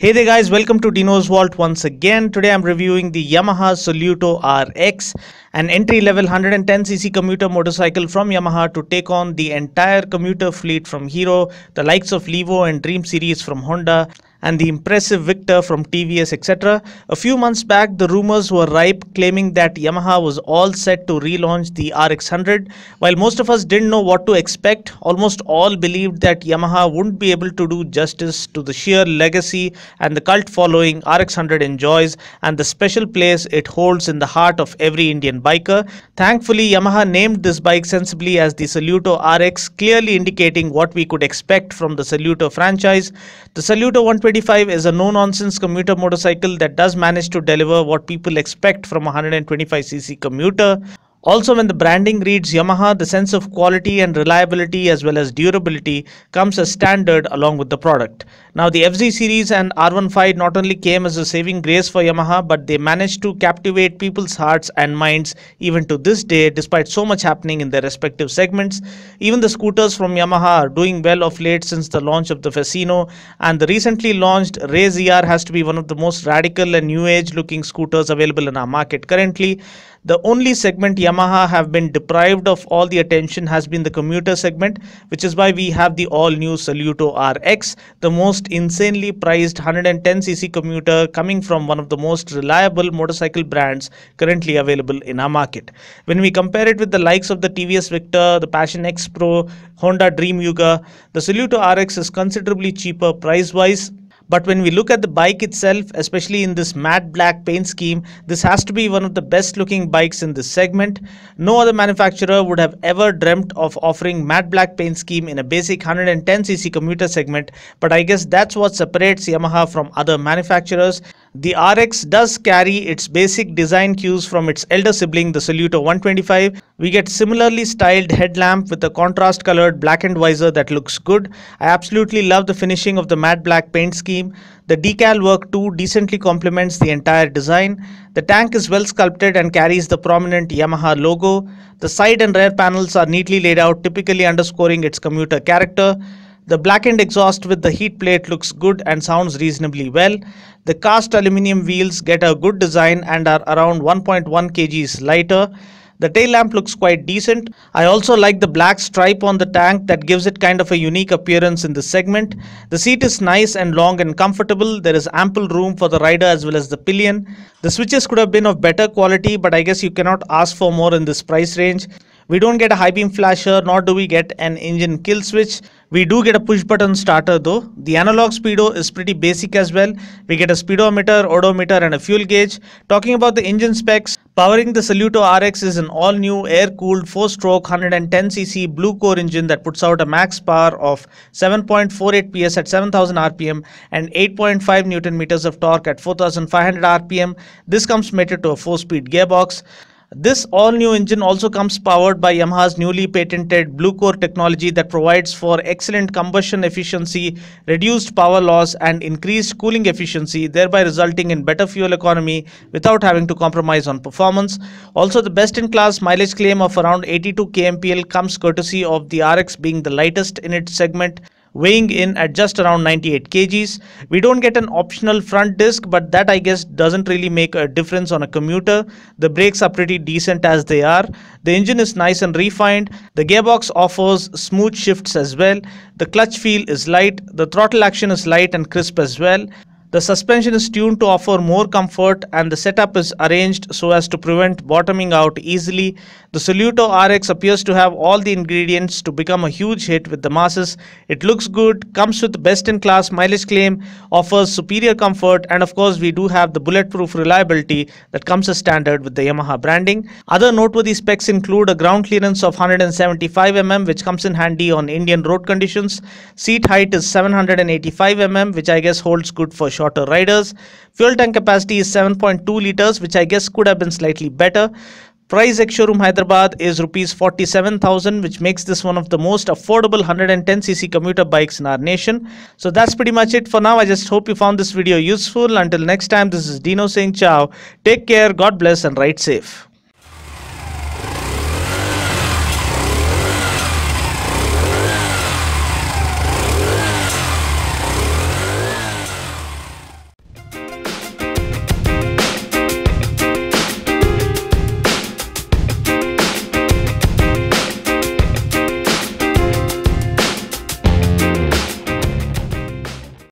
Hey there guys, welcome to Dino's Vault once again. Today I'm reviewing the Yamaha Soluto RX an entry-level 110cc commuter motorcycle from Yamaha to take on the entire commuter fleet from Hero, the likes of Levo and Dream series from Honda, and the impressive Victor from TVS etc. A few months back, the rumors were ripe claiming that Yamaha was all set to relaunch the RX100. While most of us didn't know what to expect, almost all believed that Yamaha wouldn't be able to do justice to the sheer legacy and the cult following RX100 enjoys and the special place it holds in the heart of every Indian bike biker. Thankfully, Yamaha named this bike sensibly as the Saluto RX, clearly indicating what we could expect from the Saluto franchise. The Saluto 125 is a no-nonsense commuter motorcycle that does manage to deliver what people expect from a 125cc commuter. Also, when the branding reads Yamaha, the sense of quality and reliability as well as durability comes as standard along with the product. Now, the FZ series and R15 not only came as a saving grace for Yamaha, but they managed to captivate people's hearts and minds even to this day, despite so much happening in their respective segments. Even the scooters from Yamaha are doing well of late since the launch of the Fasino, and the recently launched Ray ZR has to be one of the most radical and new age looking scooters available in our market currently. The only segment Yamaha have been deprived of all the attention has been the commuter segment, which is why we have the all-new Saluto RX, the most insanely priced 110cc commuter coming from one of the most reliable motorcycle brands currently available in our market. When we compare it with the likes of the TVS Victor, the Passion X Pro, Honda Dream Yuga, the Saluto RX is considerably cheaper price-wise but when we look at the bike itself, especially in this matte black paint scheme, this has to be one of the best looking bikes in this segment. No other manufacturer would have ever dreamt of offering matte black paint scheme in a basic 110cc commuter segment, but I guess that's what separates Yamaha from other manufacturers. The RX does carry its basic design cues from its elder sibling, the Saluto 125. We get similarly styled headlamp with a contrast colored blackened visor that looks good. I absolutely love the finishing of the matte black paint scheme. The decal work too decently complements the entire design. The tank is well sculpted and carries the prominent Yamaha logo. The side and rear panels are neatly laid out, typically underscoring its commuter character. The blackened exhaust with the heat plate looks good and sounds reasonably well. The cast aluminium wheels get a good design and are around 1.1 kgs lighter. The tail lamp looks quite decent. I also like the black stripe on the tank that gives it kind of a unique appearance in this segment. The seat is nice and long and comfortable. There is ample room for the rider as well as the pillion. The switches could have been of better quality but I guess you cannot ask for more in this price range. We don't get a high beam flasher, nor do we get an engine kill switch. We do get a push button starter though. The analog speedo is pretty basic as well. We get a speedometer, odometer and a fuel gauge. Talking about the engine specs, Powering the Saluto RX is an all-new air-cooled 4-stroke 110cc blue-core engine that puts out a max power of 7.48 PS at 7000 RPM and 8.5 Newton meters of torque at 4500 RPM. This comes mated to a 4-speed gearbox. This all-new engine also comes powered by Yamaha's newly patented Blue Core technology that provides for excellent combustion efficiency, reduced power loss and increased cooling efficiency, thereby resulting in better fuel economy without having to compromise on performance. Also, the best-in-class mileage claim of around 82 kmpl comes courtesy of the RX being the lightest in its segment weighing in at just around 98 kgs. We don't get an optional front disc but that I guess doesn't really make a difference on a commuter. The brakes are pretty decent as they are. The engine is nice and refined. The gearbox offers smooth shifts as well. The clutch feel is light. The throttle action is light and crisp as well. The suspension is tuned to offer more comfort and the setup is arranged so as to prevent bottoming out easily. The Soluto RX appears to have all the ingredients to become a huge hit with the masses. It looks good, comes with best-in-class mileage claim, offers superior comfort and of course we do have the bulletproof reliability that comes as standard with the Yamaha branding. Other noteworthy specs include a ground clearance of 175 mm which comes in handy on Indian road conditions. Seat height is 785 mm which I guess holds good for shorter riders. Fuel tank capacity is 7.2 liters, which I guess could have been slightly better. Price ex showroom Hyderabad is rupees 47,000 which makes this one of the most affordable 110cc commuter bikes in our nation. So that's pretty much it for now. I just hope you found this video useful. Until next time this is Dino saying ciao. Take care, God bless and ride safe.